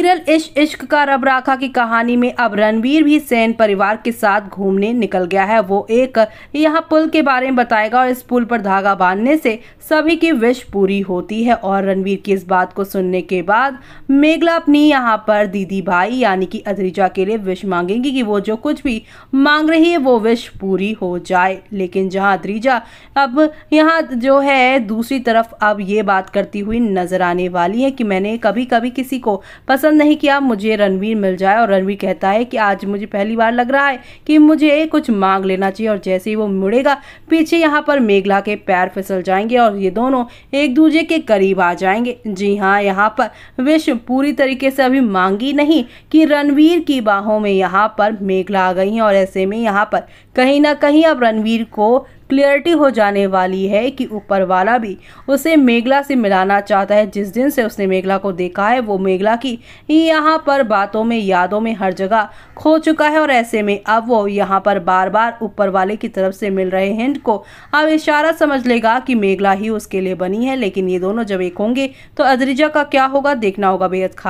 serial इश्क इश्क का रब राखा की कहानी में अब रणवीर भी सैन परिवार के साथ घूमने निकल गया है वो एक यहाँ पुल के बारे में बताएगा और इस पुल पर धागा बांधने से सभी की विश पूरी होती है और रणवीर की इस बात को सुनने के बाद मेघला अपनी यहाँ पर दीदी भाई यानी कि अद्रिजा के लिए विश मांगेंगी कि वो जो कुछ भी मांग रही है वो विश पूरी हो जाए लेकिन जहाँ अद्रिजा अब यहाँ जो है दूसरी तरफ अब ये बात करती हुई नजर आने वाली है कि मैंने कभी कभी किसी को पसंद पसंद नहीं किया मुझे रणवीर मिल जाए और रणवीर कहता है कि आज मुझे पहली बार लग रहा है कि मुझे कुछ मांग लेना चाहिए और जैसे ही वो मुड़ेगा पीछे यहाँ पर मेघला के पैर फिसल जाएंगे और ये दोनों एक दूसरे के करीब आ जाएंगे जी हाँ यहाँ पर विश पूरी तरीके से अभी मांगी नहीं कि रणवीर की बाहों में यहाँ पर मेघला आ गई है और ऐसे में यहाँ पर कहीं ना कहीं अब रणवीर को क्लियरिटी हो जाने वाली है कि ऊपर वाला भी उसे मेघला से मिलाना चाहता है जिस दिन से उसने मेघला को देखा है वो मेघला की यहाँ पर बातों में यादों में हर जगह खो चुका है और ऐसे में अब वो यहाँ पर बार बार ऊपर वाले की तरफ से मिल रहे हिंट को अब इशारा समझ लेगा कि मेघला ही उसके लिए बनी है लेकिन ये दोनों जब एक होंगे तो अदरिजा का क्या होगा देखना होगा बेहद खास